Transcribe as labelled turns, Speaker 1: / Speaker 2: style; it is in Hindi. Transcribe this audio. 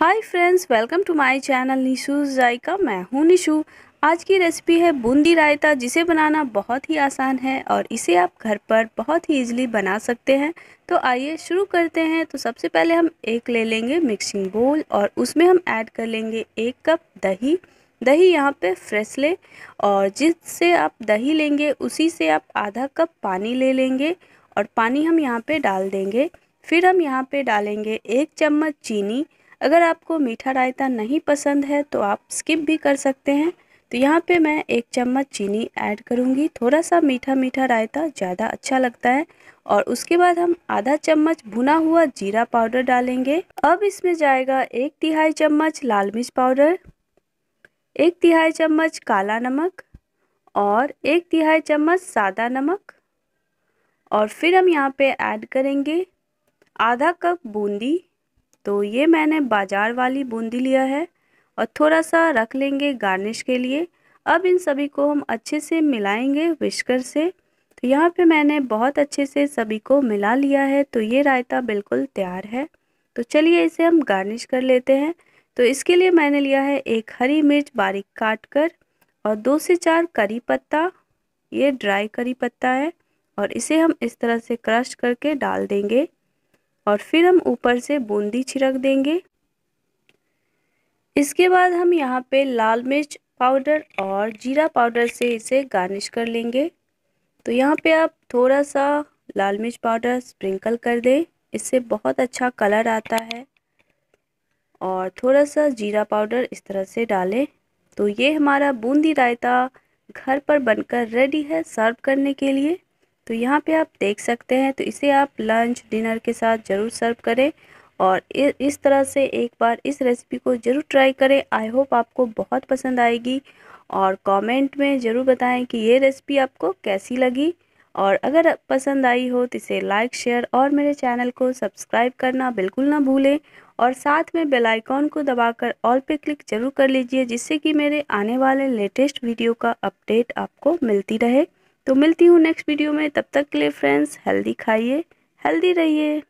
Speaker 1: hi friends welcome to my channel Nishu Zaika मैं हूं निशू आज की रेसिपी है बूंदी रायता जिसे बनाना बहुत ही आसान है और इसे आप घर पर बहुत ही इजीली बना सकते हैं तो आइए शुरू करते हैं तो सबसे पहले हम एक ले लेंगे मिक्सिंग बोल और उसमें हम ऐड कर लेंगे एक कप दही दही यहाँ पे फ्रेश ले और जिससे आप दही लेंगे उसी से आप आधा कप पानी ले लेंगे और पानी हम यहाँ पर डाल देंगे फिर हम यहाँ पर डालेंगे एक चम्मच चीनी अगर आपको मीठा रायता नहीं पसंद है तो आप स्किप भी कर सकते हैं तो यहाँ पे मैं एक चम्मच चीनी ऐड करूँगी थोड़ा सा मीठा मीठा रायता ज़्यादा अच्छा लगता है और उसके बाद हम आधा चम्मच भुना हुआ जीरा पाउडर डालेंगे अब इसमें जाएगा एक तिहाई चम्मच लाल मिर्च पाउडर एक तिहाई चम्मच काला नमक और एक तिहाई चम्मच सादा नमक और फिर हम यहाँ पे ऐड करेंगे आधा कप बूंदी तो ये मैंने बाज़ार वाली बूंदी लिया है और थोड़ा सा रख लेंगे गार्निश के लिए अब इन सभी को हम अच्छे से मिलाएंगे विस्कर से तो यहाँ पे मैंने बहुत अच्छे से सभी को मिला लिया है तो ये रायता बिल्कुल तैयार है तो चलिए इसे हम गार्निश कर लेते हैं तो इसके लिए मैंने लिया है एक हरी मिर्च बारीक काट कर और दो से चार करी पत्ता ये ड्राई करी पत्ता है और इसे हम इस तरह से क्रश करके डाल देंगे और फिर हम ऊपर से बूंदी छिड़क देंगे इसके बाद हम यहाँ पे लाल मिर्च पाउडर और जीरा पाउडर से इसे गार्निश कर लेंगे तो यहाँ पे आप थोड़ा सा लाल मिर्च पाउडर स्प्रिंकल कर दें इससे बहुत अच्छा कलर आता है और थोड़ा सा जीरा पाउडर इस तरह से डालें तो ये हमारा बूंदी रायता घर पर बनकर रेडी है सर्व करने के लिए तो यहाँ पे आप देख सकते हैं तो इसे आप लंच डिनर के साथ ज़रूर सर्व करें और इस तरह से एक बार इस रेसिपी को ज़रूर ट्राई करें आई होप आपको बहुत पसंद आएगी और कमेंट में ज़रूर बताएं कि ये रेसिपी आपको कैसी लगी और अगर पसंद आई हो तो इसे लाइक शेयर और मेरे चैनल को सब्सक्राइब करना बिल्कुल ना भूलें और साथ में बेल आइकॉन को दबाकर ऑल पे क्लिक जरूर कर लीजिए जिससे कि मेरे आने वाले लेटेस्ट वीडियो का अपडेट आपको मिलती रहे तो मिलती हूँ नेक्स्ट वीडियो में तब तक के लिए फ्रेंड्स हेल्दी खाइए हेल्दी रहिए